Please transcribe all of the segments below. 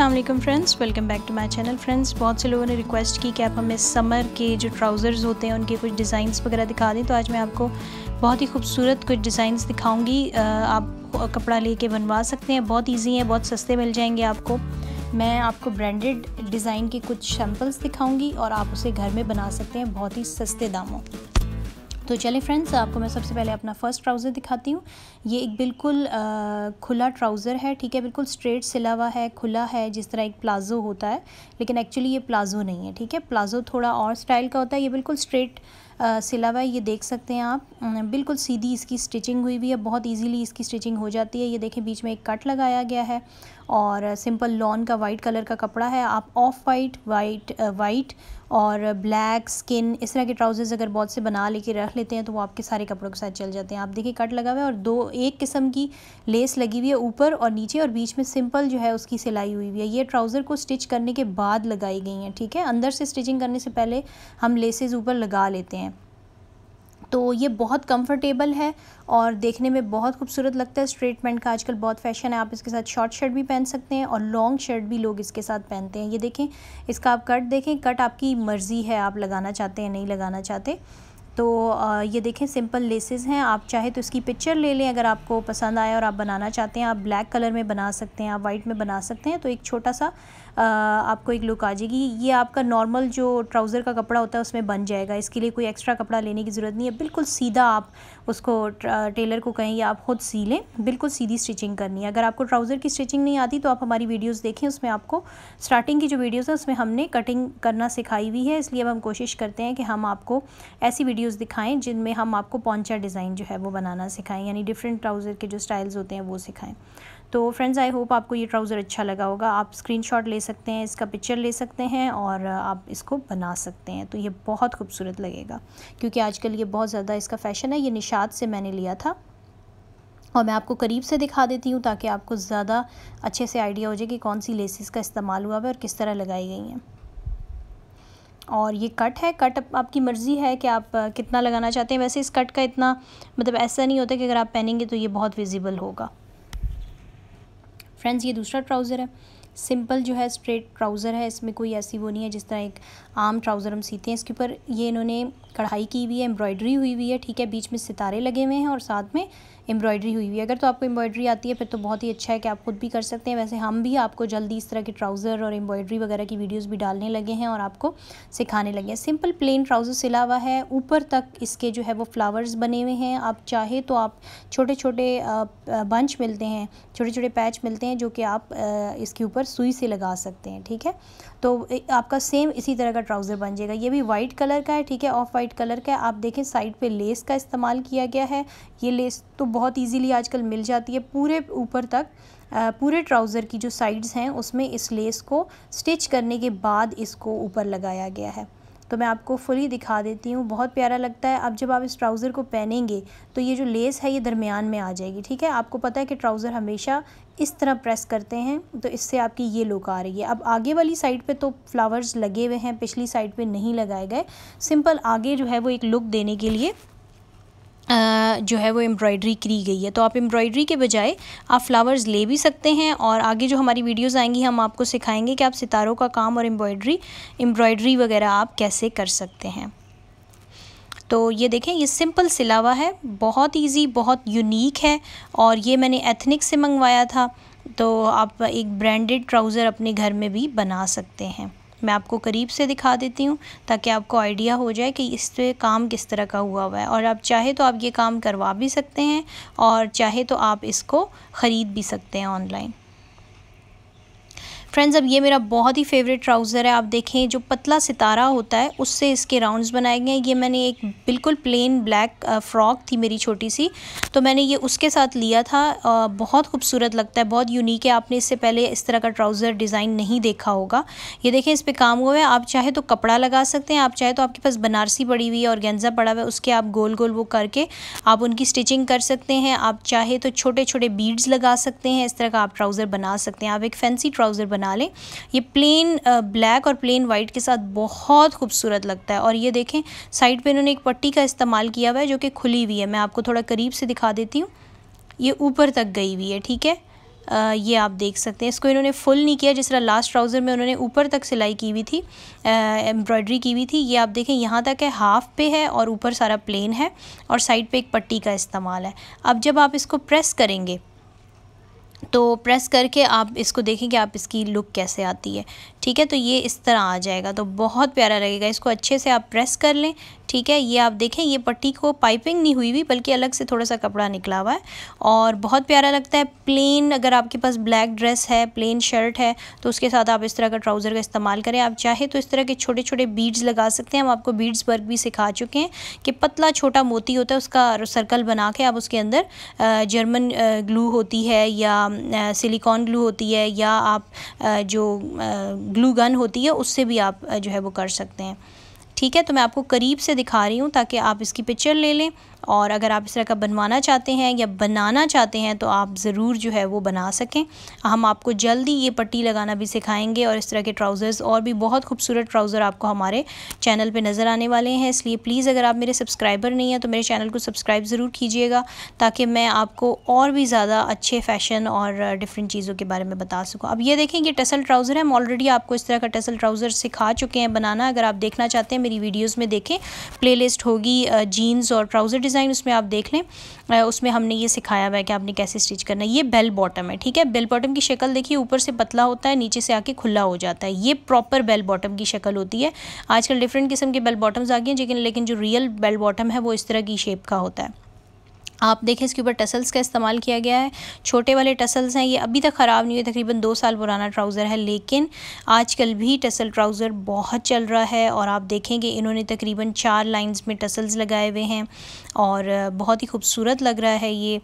Aslam friends welcome back to my channel friends बहुत से लोगों ने रिक्वेस्ट की कि आप हमें समर के जो ट्राउज़र्स होते हैं उनके कुछ डिज़ाइंस वगैरह दिखा दें तो आज मैं आपको बहुत ही खूबसूरत कुछ डिज़ाइंस दिखाऊंगी आप कपड़ा लेके बनवा सकते हैं बहुत इजी है बहुत सस्ते मिल जाएंगे आपको मैं आपको ब्रांडेड डिज़ाइन के कुछ सैम्पल्स दिखाऊँगी और आप उसे घर में बना सकते हैं बहुत ही सस्ते दामों तो चले फ्रेंड्स आपको मैं सबसे पहले अपना फ़र्स्ट ट्राउज़र दिखाती हूँ ये एक बिल्कुल आ, खुला ट्राउज़र है ठीक है बिल्कुल स्ट्रेट सिला हुआ है खुला है जिस तरह एक प्लाज़ो होता है लेकिन एक्चुअली ये प्लाज़ो नहीं है ठीक है प्लाज़ो थोड़ा और स्टाइल का होता है ये बिल्कुल स्ट्रेट सिला हुआ है ये देख सकते हैं आप बिल्कुल सीधी इसकी स्टिचिंग हुई हुई है बहुत ईजीली इसकी स्टिचिंग हो जाती है ये देखें बीच में एक कट लगाया गया है और सिंपल लॉन का वाइट कलर का कपड़ा है आप ऑफ वाइट वाइट वाइट और ब्लैक स्किन इस तरह के ट्राउज़र्स अगर बहुत से बना लेके रख लेते हैं तो वो आपके सारे कपड़ों के साथ चल जाते हैं आप देखिए कट लगा हुआ है और दो एक किस्म की लेस लगी हुई है ऊपर और नीचे और बीच में सिंपल जो है उसकी सिलाई हुई हुई है ये ट्राउज़र को स्टिच करने के बाद लगाई गई हैं ठीक है अंदर से स्टिचिंग करने से पहले हम लेसेज़ ऊपर लगा लेते हैं तो ये बहुत कंफर्टेबल है और देखने में बहुत खूबसूरत लगता है स्ट्रेट पेंट का आजकल बहुत फैशन है आप इसके साथ शॉर्ट शर्ट भी पहन सकते हैं और लॉन्ग शर्ट भी लोग इसके साथ पहनते हैं ये देखें इसका आप कट देखें कट आपकी मर्ज़ी है आप लगाना चाहते हैं नहीं लगाना चाहते तो ये देखें सिंपल लेसेस हैं आप चाहे तो इसकी पिक्चर ले लें अगर आपको पसंद आए और आप बनाना चाहते हैं आप ब्लैक कलर में बना सकते हैं आप वाइट में बना सकते हैं तो एक छोटा सा आपको एक लुक आ जाएगी ये आपका नॉर्मल जो ट्राउज़र का कपड़ा होता है उसमें बन जाएगा इसके लिए कोई एक्स्ट्रा कपड़ा लेने की ज़रूरत नहीं है बिल्कुल सीधा आप उसको टेलर को कहें या आप खुद सी लें बिल्कुल सीधी स्टिचिंग करनी है अगर आपको ट्राउज़र की स्टिचिंग नहीं आती तो आप हमारी वीडियोस देखें उसमें आपको स्टार्टिंग की जो वीडियोस है उसमें हमने कटिंग करना सिखाई हुई है इसलिए अब हम कोशिश करते हैं कि हम आपको ऐसी वीडियोज़ दिखाएँ जिनमें हम आपको पौचा डिज़ाइन जो है वो बनाना सिखाएँ यानी डिफरेंट ट्राउज़र के जो स्टाइल्स होते हैं वो सिखाएँ तो फ्रेंड्स आई होप आपको ये ट्राउज़र अच्छा लगा होगा आप स्क्रीनशॉट ले सकते हैं इसका पिक्चर ले सकते हैं और आप इसको बना सकते हैं तो ये बहुत खूबसूरत लगेगा क्योंकि आजकल ये बहुत ज़्यादा इसका फैशन है ये निशात से मैंने लिया था और मैं आपको करीब से दिखा देती हूँ ताकि आपको ज़्यादा अच्छे से आइडिया हो जाए कि कौन सी लेसिस का इस्तेमाल हुआ है और किस तरह लगाई गई हैं और ये कट है कट आप, आपकी मर्ज़ी है कि आप कितना लगाना चाहते हैं वैसे इस कट का इतना मतलब ऐसा नहीं होता कि अगर आप पहनेंगे तो ये बहुत विजिबल होगा फ्रेंड्स ये दूसरा ट्राउज़र है सिंपल जो है स्ट्रेट ट्राउज़र है इसमें कोई ऐसी वो नहीं है जिस तरह एक आम ट्राउज़र हम सीते हैं इसके ऊपर ये इन्होंने कढ़ाई की हुई है एम्ब्रॉयडरी हुई हुई है ठीक है बीच में सितारे लगे हुए हैं और साथ में एम्ब्रॉयडरी हुई हुई है अगर तो आपको एम्ब्रॉयडरी आती है फिर तो बहुत ही अच्छा है कि आप खुद भी कर सकते हैं वैसे हम भी आपको जल्दी इस तरह के ट्राउज़र और एम्ब्रॉयडरी वगैरह की वीडियोज़ भी डालने लगे हैं और आपको सिखाने लगे हैं सिंपल प्लेन ट्राउज़र सिला हुआ है ऊपर तक इसके जो है वो फ्लावर्स बने हुए हैं आप चाहे तो आप छोटे छोटे बंच मिलते हैं छोटे छोटे पैच मिलते हैं जो कि आप इसके ऊपर सुई से लगा सकते हैं ठीक है तो आपका सेम इसी तरह का ट्राउज़र बन जाएगा ये भी वाइट कलर का है ठीक है ऑफ वाइट कलर का है आप देखें साइड पे लेस का इस्तेमाल किया गया है ये लेस तो बहुत इजीली आजकल मिल जाती है पूरे ऊपर तक पूरे ट्राउज़र की जो साइड्स हैं उसमें इस लेस को स्टिच करने के बाद इसको ऊपर लगाया गया है तो मैं आपको फुली दिखा देती हूँ बहुत प्यारा लगता है अब जब आप इस ट्राउज़र को पहनेंगे तो ये जो लेस है ये दरमियान में आ जाएगी ठीक है आपको पता है कि ट्राउज़र हमेशा इस तरह प्रेस करते हैं तो इससे आपकी ये लुक आ रही है अब आगे वाली साइड पे तो फ्लावर्स लगे हुए हैं पिछली साइड पे नहीं लगाए गए सिंपल आगे जो है वो एक लुक देने के लिए जो है वो एम्ब्रॉयडरी की गई है तो आप एम्ब्रॉयडरी के बजाय आप फ्लावर्स ले भी सकते हैं और आगे जो हमारी वीडियोस आएंगी हम आपको सिखाएंगे कि आप सितारों का काम और एम्ब्रॉयडरी एम्ब्रॉयडरी वगैरह आप कैसे कर सकते हैं तो ये देखें ये सिंपल सिलावा है बहुत इजी बहुत यूनिक है और ये मैंने एथनिक से मंगवाया था तो आप एक ब्रांडेड ट्राउज़र अपने घर में भी बना सकते हैं मैं आपको करीब से दिखा देती हूँ ताकि आपको आइडिया हो जाए कि इस पर काम किस तरह का हुआ हुआ है और आप चाहे तो आप ये काम करवा भी सकते हैं और चाहे तो आप इसको ख़रीद भी सकते हैं ऑनलाइन फ्रेंड्स अब ये मेरा बहुत ही फेवरेट ट्राउज़र है आप देखें जो पतला सितारा होता है उससे इसके राउंड्स बनाए गए हैं ये मैंने एक बिल्कुल प्लेन ब्लैक फ़्रॉक थी मेरी छोटी सी तो मैंने ये उसके साथ लिया था बहुत खूबसूरत लगता है बहुत यूनिक है आपने इससे पहले इस तरह का ट्राउज़र डिज़ाइन नहीं देखा होगा ये देखें इस पर काम हुआ है आप चाहे तो कपड़ा लगा सकते हैं आप चाहे तो आपके पास बनारसी पड़ी हुई है और गेंजा पड़ा हुआ है उसके आप गोल गोल वो करके आप उनकी स्टिचिंग कर सकते हैं आप चाहे तो छोटे छोटे बीड्स लगा सकते हैं इस तरह का आप ट्राउज़र बना सकते हैं आप एक फैंसी ट्राउज़र बना बना लें ये प्लेन ब्लैक और प्लेन वाइट के साथ बहुत खूबसूरत लगता है और ये देखें साइड पे इन्होंने एक पट्टी का इस्तेमाल किया हुआ है जो कि खुली हुई है मैं आपको थोड़ा करीब से दिखा देती हूँ ये ऊपर तक गई हुई है ठीक है आ, ये आप देख सकते हैं इसको इन्होंने फुल नहीं किया जिस तरह लास्ट ट्राउज़र में उन्होंने ऊपर तक सिलाई की हुई थी एम्ब्रॉयडरी की हुई थी ये आप देखें यहाँ तक है हाफ़ पे है और ऊपर सारा प्लेन है और साइड पे एक पट्टी का इस्तेमाल है अब जब आप इसको प्रेस करेंगे तो प्रेस करके आप इसको देखें कि आप इसकी लुक कैसे आती है ठीक है तो ये इस तरह आ जाएगा तो बहुत प्यारा लगेगा इसको अच्छे से आप प्रेस कर लें ठीक है ये आप देखें ये पट्टी को पाइपिंग नहीं हुई हुई बल्कि अलग से थोड़ा सा कपड़ा निकला हुआ है और बहुत प्यारा लगता है प्लेन अगर आपके पास ब्लैक ड्रेस है प्लेन शर्ट है तो उसके साथ आप इस तरह का ट्राउज़र का इस्तेमाल करें आप चाहे तो इस तरह के छोटे छोटे बीड्स लगा सकते हैं हम आपको बीड्स वर्क भी सिखा चुके हैं कि पतला छोटा मोती होता है उसका सर्कल बना के आप उसके अंदर जर्मन ग्लू होती है या सिलिकॉन ग्लू होती है या आप जो ग्लू गन होती है उससे भी आप जो है वो कर सकते हैं ठीक है तो मैं आपको करीब से दिखा रही हूँ ताकि आप इसकी पिक्चर ले लें और अगर आप इस तरह का बनवाना चाहते हैं या बनाना चाहते हैं तो आप ज़रूर जो है वो बना सकें हम आपको जल्दी ये पट्टी लगाना भी सिखाएंगे और इस तरह के ट्राउज़र्स और भी बहुत खूबसूरत ट्राउज़र आपको हमारे चैनल पे नज़र आने वाले हैं इसलिए प्लीज़ अगर आप मेरे सब्सक्राइबर नहीं हैं तो मेरे चैनल को सब्सक्राइब ज़रूर कीजिएगा ताकि मैं आपको और भी ज़्यादा अच्छे फैशन और डिफरेंट चीज़ों के बारे में बता सकूँ अब ये देखें कि टसल ट्राउज़र है हम ऑलरेडी आपको इस तरह का टसल ट्राउज़र सिखा चुके हैं बनाना अगर आप देखना चाहते हैं मेरी वीडियोज़ में देखें प्ले होगी जीन्स और ट्राउज़र डिज़ाइन उसमें आप देख लें उसमें हमने ये सिखाया हुआ है कि आपने कैसे स्टिच करना है ये बेल बॉटम है ठीक है बेल बॉटम की शक्ल देखिए ऊपर से पतला होता है नीचे से आके खुला हो जाता है ये प्रॉपर बेल बॉटम की शक्ल होती है आजकल डिफरेंट किस्म के बेल बॉटम्स आ गए हैं लेकिन लेकिन जो रियल बेल बॉटम है वो इस तरह की शेप का होता है आप देखें इसके ऊपर टसल्स का इस्तेमाल किया गया है छोटे वाले टसल्स हैं ये अभी तक ख़राब नहीं हुए तकरीबन दो साल पुराना ट्राउज़र है लेकिन आजकल भी टसल ट्राउज़र बहुत चल रहा है और आप देखेंगे इन्होंने तकरीबन चार लाइंस में टसल्स लगाए हुए हैं और बहुत ही खूबसूरत लग रहा है ये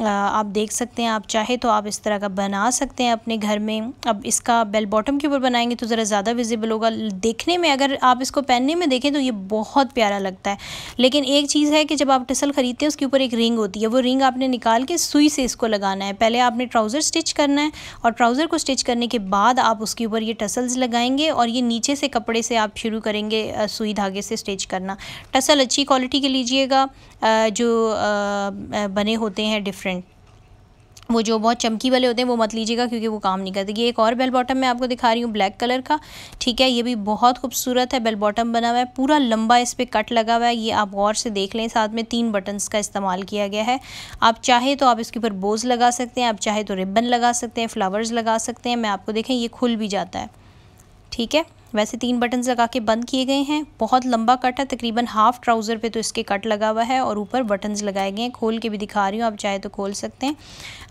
आप देख सकते हैं आप चाहे तो आप इस तरह का बना सकते हैं अपने घर में अब इसका बेल बॉटम के ऊपर बनाएंगे तो ज़रा ज़्यादा विजिबल होगा देखने में अगर आप इसको पहनने में देखें तो ये बहुत प्यारा लगता है लेकिन एक चीज़ है कि जब आप टसल ख़रीदते हैं उसके ऊपर एक रिंग होती है वो रिंग आपने निकाल के सुई से इसको लगाना है पहले आपने ट्राउज़र स्टिच करना है और ट्राउज़र को स्टिच करने के बाद आप उसके ऊपर ये टसल्स लगाएंगे और ये नीचे से कपड़े से आप शुरू करेंगे सुई धागे से स्टिच करना टसल अच्छी क्वालिटी के लीजिएगा जो बने होते हैं डिफरेंट वो जो बहुत चमकी वाले होते हैं वो मत लीजिएगा क्योंकि वो काम नहीं करते ये एक और बेल बॉटम मैं आपको दिखा रही हूँ ब्लैक कलर का ठीक है ये भी बहुत खूबसूरत है बेल बॉटम बना हुआ है पूरा लंबा इस पर कट लगा हुआ है ये आप गौर से देख लें साथ में तीन बटन्स का इस्तेमाल किया गया है आप चाहे तो आप इसके ऊपर बोज लगा सकते हैं आप चाहे तो रिबन लगा सकते हैं फ्लावर्स लगा सकते हैं मैं आपको देखें ये खुल भी जाता है ठीक है वैसे तीन बटन्स लगा के बंद किए गए हैं बहुत लंबा कट है तकरीबन हाफ ट्राउज़र पे तो इसके कट लगा हुआ है और ऊपर बटन्स लगाए गए हैं खोल के भी दिखा रही हूँ आप चाहे तो खोल सकते हैं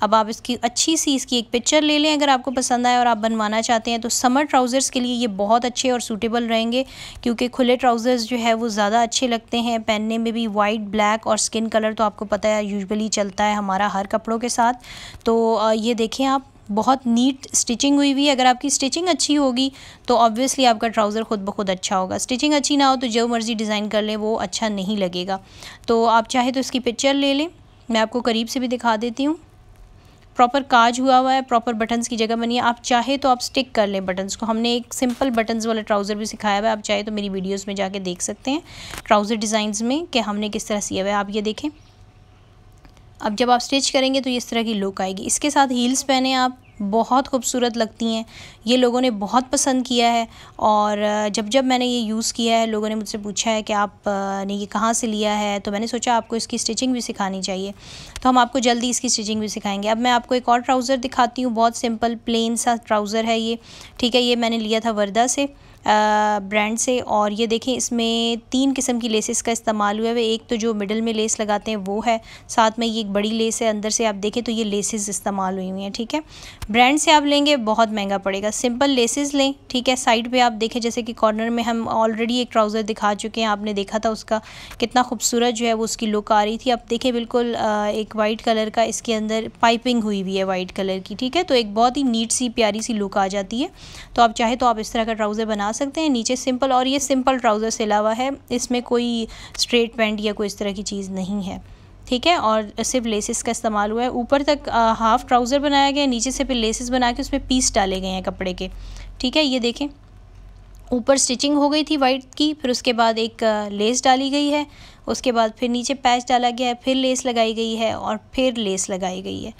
अब आप इसकी अच्छी सी इसकी एक पिक्चर ले लें अगर आपको पसंद आए और आप बनवाना चाहते हैं तो समर ट्राउज़र्स के लिए ये बहुत अच्छे और सूटेबल रहेंगे क्योंकि खुले ट्राउज़र्स जो है वो ज़्यादा अच्छे लगते हैं पहनने में भी वाइट ब्लैक और स्किन कलर तो आपको पता है यूजली चलता है हमारा हर कपड़ों के साथ तो ये देखें आप बहुत नीट स्टिचिंग हुई हुई है अगर आपकी स्टिचिंग अच्छी होगी तो ऑब्वियसली आपका ट्राउज़र खुद ब खुद अच्छा होगा स्टिचिंग अच्छी ना हो तो जो मर्ज़ी डिज़ाइन कर लें वो अच्छा नहीं लगेगा तो आप चाहे तो इसकी पिक्चर ले लें मैं आपको करीब से भी दिखा देती हूँ प्रॉपर काज हुआ हुआ है प्रॉपर बटन्स की जगह बनी है आप चाहे तो आप स्टिक कर लें बटन्स को हमने एक सिंपल बटन्स वाला ट्राउज़र भी सिखाया हुआ है आप चाहे तो मेरी वीडियोस में जाके देख सकते हैं ट्राउज़र डिज़ाइंस में कि हमने किस तरह सिया हुआ है आप ये देखें अब जब आप स्टिच करेंगे तो इस तरह की लुक आएगी इसके साथ हील्स पहने आप बहुत खूबसूरत लगती हैं ये लोगों ने बहुत पसंद किया है और जब जब मैंने ये यूज़ किया है लोगों ने मुझसे पूछा है कि आप ने ये कहाँ से लिया है तो मैंने सोचा आपको इसकी स्टिचिंग भी सिखानी चाहिए तो हम आपको जल्दी इसकी स्टिचिंग भी सिखाएंगे अब मैं आपको एक और ट्राउज़र दिखाती हूँ बहुत सिंपल प्लेन सा ट्राउज़र है ये ठीक है ये मैंने लिया था वर्दा से ब्रांड से और ये देखें इसमें तीन किस्म की लेसेस का इस्तेमाल हुआ है एक तो जो मिडल में लेस लगाते हैं वो है साथ में ये एक बड़ी लेस है अंदर से आप देखें तो ये लेसेस इस्तेमाल हुई हुई हैं ठीक है ब्रांड से आप लेंगे बहुत महंगा पड़ेगा सिंपल लेसेस लें ठीक है साइड पर आप देखें जैसे कि कॉर्नर में हम ऑलरेडी एक ट्राउज़र दिखा चुके हैं आपने देखा था उसका कितना खूबसूरत जो है वो उसकी लुक आ रही थी आप देखें बिल्कुल एक वाइट कलर का इसके अंदर पाइपिंग हुई हुई है वाइट कलर की ठीक है तो एक बहुत ही नीट सी प्यारी सी लुक आ जाती है तो आप चाहे तो आप इस तरह का ट्राउज़र बना बना सकते हैं नीचे सिंपल और ये सिंपल ट्राउज़र से अलावा है इसमें कोई स्ट्रेट पैंट या कोई इस तरह की चीज़ नहीं है ठीक है और सिर्फ लेसिस का इस्तेमाल हुआ है ऊपर तक आ, हाफ ट्राउज़र बनाया गया है नीचे से फिर लेसिस बना के उसमें पीस डाले गए हैं कपड़े के ठीक है ये देखें ऊपर स्टिचिंग हो गई थी वाइट की फिर उसके बाद एक लेस डाली गई है उसके बाद फिर नीचे पैच डाला गया है फिर लेस लगाई गई है और फिर लेस लगाई गई है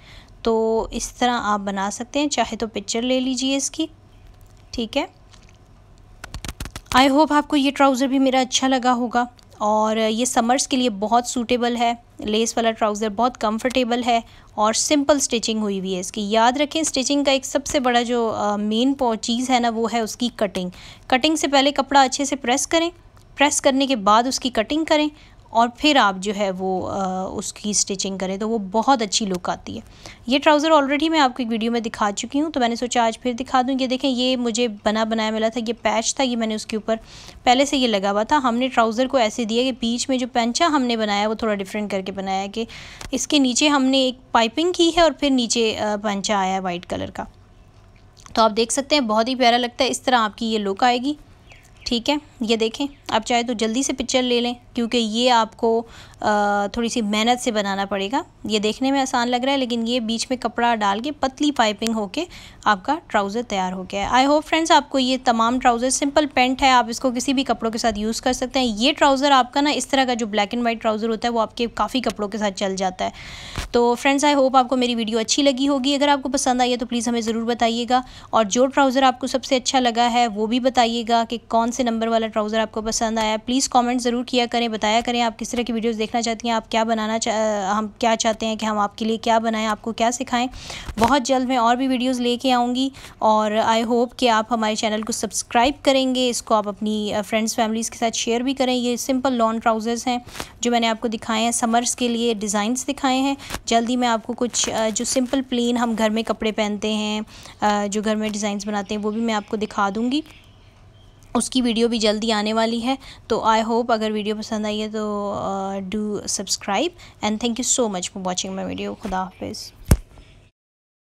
तो इस तरह आप बना सकते हैं चाहे तो पिक्चर ले लीजिए इसकी ठीक है आई होप आपको ये ट्राउज़र भी मेरा अच्छा लगा होगा और ये समर्स के लिए बहुत सूटेबल है लेस वाला ट्राउज़र बहुत कंफर्टेबल है और सिंपल स्टिचिंग हुई हुई है इसकी याद रखें स्टिचिंग का एक सबसे बड़ा जो मेन चीज़ है ना वो है उसकी कटिंग कटिंग से पहले कपड़ा अच्छे से प्रेस करें प्रेस करने के बाद उसकी कटिंग करें और फिर आप जो है वो आ, उसकी स्टिचिंग करें तो वो बहुत अच्छी लुक आती है ये ट्राउज़र ऑलरेडी मैं आपको एक वीडियो में दिखा चुकी हूँ तो मैंने सोचा आज फिर दिखा दूँ ये देखें ये मुझे बना बनाया मिला था ये पैच था ये मैंने उसके ऊपर पहले से ये लगा हुआ था हमने ट्राउज़र को ऐसे दिया कि बीच में जो पेंचा हमने बनाया वो थोड़ा डिफरेंट करके बनाया कि इसके नीचे हमने एक पाइपिंग की है और फिर नीचे पेंचा आया है वाइट कलर का तो आप देख सकते हैं बहुत ही प्यारा लगता है इस तरह आपकी ये लुक आएगी ठीक है ये देखें आप चाहे तो जल्दी से पिक्चर ले लें क्योंकि ये आपको थोड़ी सी मेहनत से बनाना पड़ेगा ये देखने में आसान लग रहा है लेकिन ये बीच में कपड़ा डाल के पतली पाइपिंग होके आपका ट्राउज़र तैयार हो गया है आई होप फ्रेंड्स आपको ये तमाम ट्राउज़र सिंपल पेंट है आप इसको किसी भी कपड़ों के साथ यूज़ कर सकते हैं ये ट्राउज़र आपका ना इस तरह का जो ब्लैक एंड वाइट ट्राउज़र होता है वो आपके काफ़ी कपड़ों के साथ चल जाता है तो फ्रेंड्स आई होप आपको मेरी वीडियो अच्छी लगी होगी अगर आपको पसंद आई है तो प्लीज़ हमें ज़रूर बताइएगा और जो ट्राउज़र आपको सबसे अच्छा लगा है वो भी बताइएगा कि कौन से नंबर वाला ट्राउज़र आपको पसंद आया प्लीज़ कमेंट ज़रूर किया करें बताया करें आप किस तरह की वीडियोस देखना चाहती हैं आप क्या बनाना चा, हम क्या चाहते हैं कि हम आपके लिए क्या बनाएं आपको क्या सिखाएं बहुत जल्द मैं और भी वीडियोज़ लेके आऊँगी और आई होप कि आप हमारे चैनल को सब्सक्राइब करेंगे इसको आप अपनी फ्रेंड्स फैमिलीज़ के साथ शेयर भी करें ये सिंपल लॉन्ग ट्राउज़र्स हैं जो मैंने आपको दिखाए हैं समर्स के लिए डिज़ाइंस दिखाए हैं जल्दी मैं आपको कुछ जो सिंपल प्लेन हम घर में कपड़े पहनते हैं जो घर में डिज़ाइंस बनाते हैं वो भी मैं आपको दिखा दूँगी उसकी वीडियो भी जल्दी आने वाली है तो आई होप अगर वीडियो पसंद आई है तो do subscribe and thank you so much for watching my video खुदा हाफिज़